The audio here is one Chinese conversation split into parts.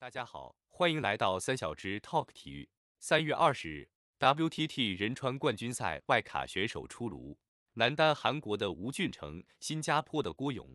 大家好，欢迎来到三小只 Talk 体育。三月二十日，WTT 仁川冠军赛外卡选手出炉，男单韩国的吴俊成，新加坡的郭勇；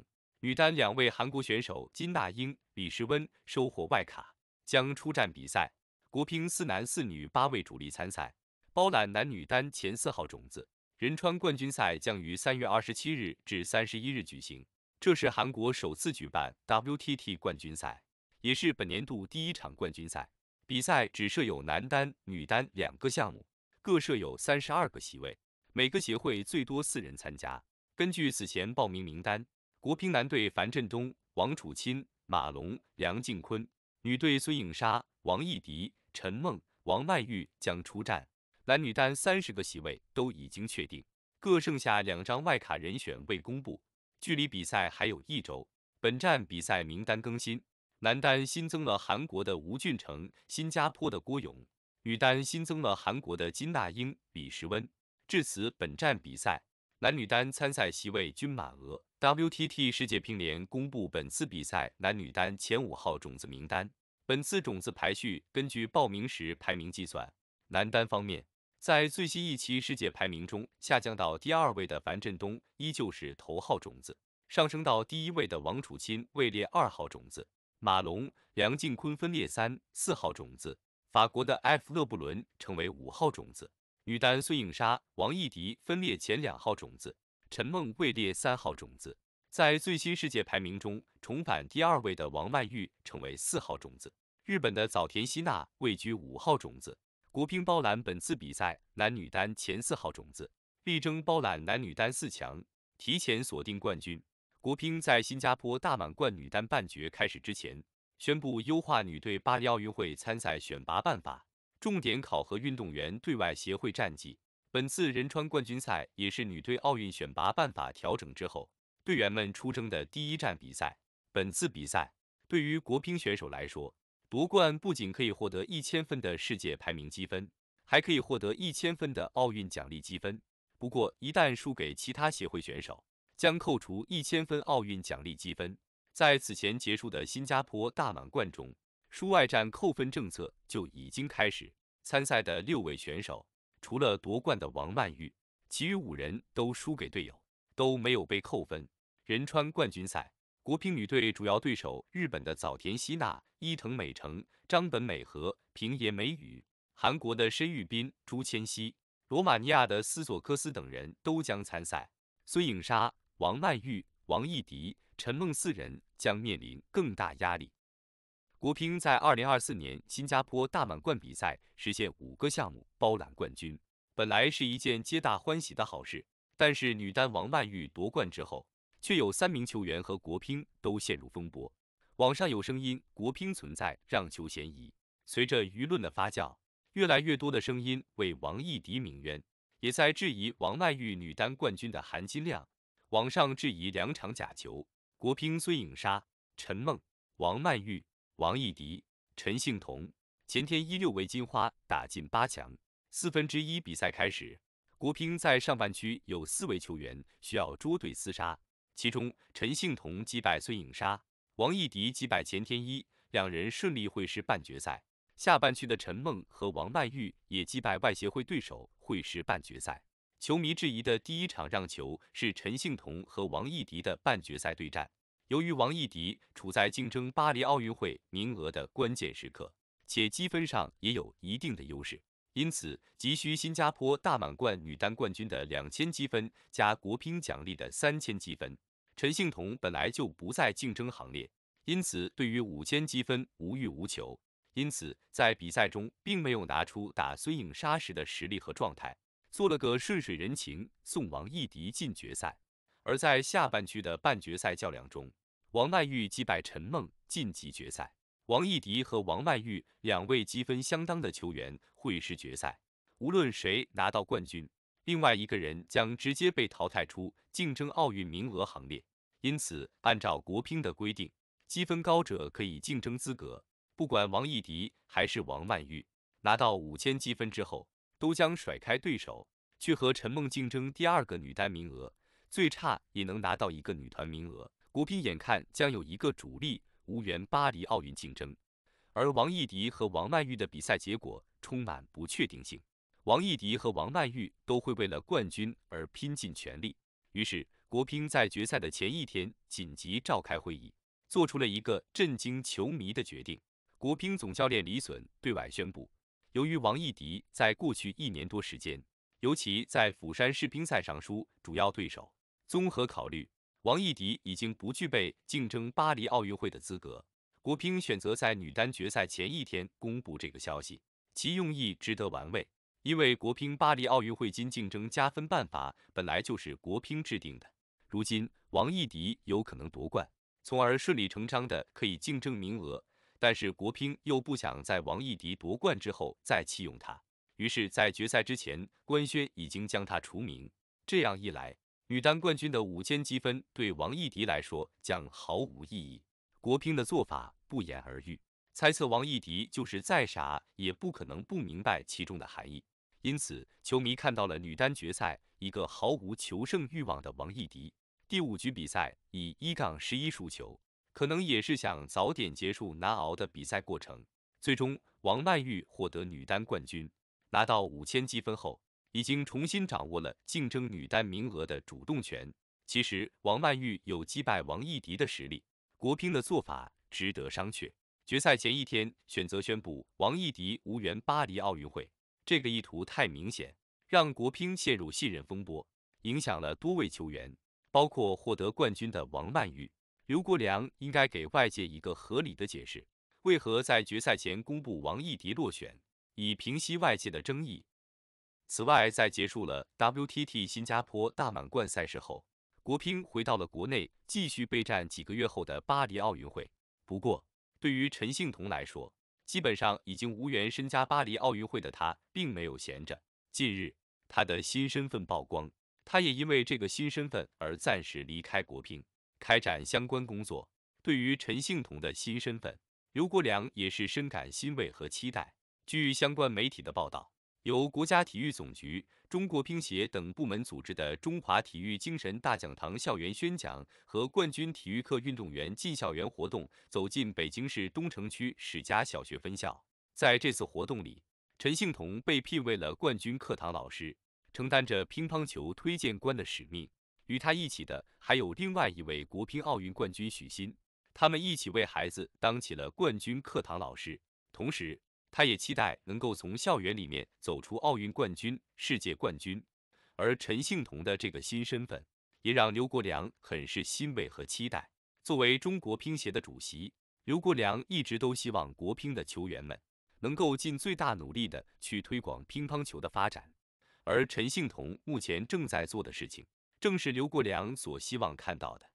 女单两位韩国选手金大英、李时温收获外卡，将出战比赛。国乒四男四女八位主力参赛，包揽男女单前四号种子。仁川冠军赛将于三月二十七日至三十一日举行，这是韩国首次举办 WTT 冠军赛。也是本年度第一场冠军赛，比赛只设有男单、女单两个项目，各设有三十二个席位，每个协会最多四人参加。根据此前报名名单，国乒男队樊振东、王楚钦、马龙、梁靖昆，女队孙颖莎、王艺迪、陈梦、王曼玉将出战。男女单三十个席位都已经确定，各剩下两张外卡人选未公布。距离比赛还有一周，本站比赛名单更新。男单新增了韩国的吴俊成，新加坡的郭勇；女单新增了韩国的金娜英、李时温。至此，本站比赛男女单参赛席位均满额。WTT 世界乒联公布本次比赛男女单前五号种子名单。本次种子排序根据报名时排名计算。男单方面，在最新一期世界排名中下降到第二位的樊振东依旧是头号种子，上升到第一位的王楚钦位列二号种子。马龙、梁靖昆分列三四号种子，法国的 F 勒布伦成为五号种子。女单孙颖莎、王艺迪分列前两号种子，陈梦位列三号种子。在最新世界排名中，重返第二位的王曼玉成为四号种子，日本的早田希娜位居五号种子。国乒包揽本次比赛男女单前四号种子，力争包揽男女单四强，提前锁定冠军。国乒在新加坡大满贯女单半决开始之前，宣布优化女队巴黎奥运会参赛选拔办法，重点考核运动员对外协会战绩。本次仁川冠军赛也是女队奥运选拔办法调整之后，队员们出征的第一站比赛。本次比赛对于国乒选手来说，夺冠不仅可以获得一千分的世界排名积分，还可以获得一千分的奥运奖励积分。不过，一旦输给其他协会选手，将扣除一千分奥运奖励积分。在此前结束的新加坡大满贯中，输外战扣分政策就已经开始。参赛的六位选手，除了夺冠的王曼玉，其余五人都输给队友，都没有被扣分。仁川冠军赛，国乒女队主要对手日本的早田希娜、伊藤美诚、张本美和、平野美宇，韩国的申裕斌、朱芊曦，罗马尼亚的斯索科斯等人都将参赛。孙颖莎。王曼玉、王艺迪、陈梦四人将面临更大压力。国乒在二零二四年新加坡大满贯比赛实现五个项目包揽冠军，本来是一件皆大欢喜的好事，但是女单王曼玉夺冠之后，却有三名球员和国乒都陷入风波。网上有声音国乒存在让球嫌疑，随着舆论的发酵，越来越多的声音为王艺迪鸣冤，也在质疑王曼玉女单冠军的含金量。网上质疑两场假球，国乒孙颖莎、陈梦、王曼玉、王艺迪、陈幸同，前天一六位金花打进八强。四分之一比赛开始，国乒在上半区有四位球员需要捉对厮杀，其中陈幸同击败孙颖莎，王艺迪击败钱天一，两人顺利会师半决赛。下半区的陈梦和王曼玉也击败外协会对手会师半决赛。球迷质疑的第一场让球是陈幸同和王艺迪的半决赛对战。由于王艺迪处在竞争巴黎奥运会名额的关键时刻，且积分上也有一定的优势，因此急需新加坡大满贯女单冠军的两千积分加国乒奖励的三千积分。陈幸同本来就不在竞争行列，因此对于五千积分无欲无求，因此在比赛中并没有拿出打孙颖莎时的实力和状态。做了个顺水人情，送王一迪进决赛。而在下半区的半决赛较量中，王曼玉击败陈梦晋级决赛。王一迪和王曼玉两位积分相当的球员会师决赛，无论谁拿到冠军，另外一个人将直接被淘汰出竞争奥运名额行列。因此，按照国乒的规定，积分高者可以竞争资格。不管王一迪还是王曼玉拿到五千积分之后。都将甩开对手，去和陈梦竞争第二个女单名额，最差也能拿到一个女团名额。国乒眼看将有一个主力无缘巴黎奥运竞争，而王艺迪和王曼玉的比赛结果充满不确定性。王艺迪和王曼玉都会为了冠军而拼尽全力。于是，国乒在决赛的前一天紧急召开会议，做出了一个震惊球迷的决定。国乒总教练李隼对外宣布。由于王艺迪在过去一年多时间，尤其在釜山世乒赛上输主要对手，综合考虑，王艺迪已经不具备竞争巴黎奥运会的资格。国乒选择在女单决赛前一天公布这个消息，其用意值得玩味。因为国乒巴黎奥运会金竞争加分办法本来就是国乒制定的，如今王艺迪有可能夺冠，从而顺理成章的可以竞争名额。但是国乒又不想在王艺迪夺冠之后再弃用她，于是，在决赛之前官宣已经将她除名。这样一来，女单冠军的五千积分对王艺迪来说将毫无意义。国乒的做法不言而喻，猜测王艺迪就是再傻也不可能不明白其中的含义。因此，球迷看到了女单决赛一个毫无求胜欲望的王艺迪，第五局比赛以一杠十一输球。可能也是想早点结束难熬的比赛过程。最终，王曼玉获得女单冠军，拿到五千积分后，已经重新掌握了竞争女单名额的主动权。其实，王曼玉有击败王艺迪的实力。国乒的做法值得商榷。决赛前一天选择宣布王艺迪无缘巴黎奥运会，这个意图太明显，让国乒陷入信任风波，影响了多位球员，包括获得冠军的王曼玉。刘国梁应该给外界一个合理的解释，为何在决赛前公布王艺迪落选，以平息外界的争议。此外，在结束了 W T T 新加坡大满贯赛事后，国乒回到了国内，继续备战几个月后的巴黎奥运会。不过，对于陈幸同来说，基本上已经无缘身加巴黎奥运会的他，并没有闲着。近日，他的新身份曝光，他也因为这个新身份而暂时离开国乒。开展相关工作。对于陈幸同的新身份，刘国梁也是深感欣慰和期待。据相关媒体的报道，由国家体育总局、中国乒协等部门组织的“中华体育精神大讲堂”校园宣讲和冠军体育课运动员进校园活动走进北京市东城区史家小学分校。在这次活动里，陈幸同被聘为了冠军课堂老师，承担着乒乓球推荐官的使命。与他一起的还有另外一位国乒奥运冠军许昕，他们一起为孩子当起了冠军课堂老师。同时，他也期待能够从校园里面走出奥运冠军、世界冠军。而陈幸同的这个新身份，也让刘国梁很是欣慰和期待。作为中国乒协的主席，刘国梁一直都希望国乒的球员们能够尽最大努力的去推广乒乓球的发展。而陈幸同目前正在做的事情。正是刘国梁所希望看到的。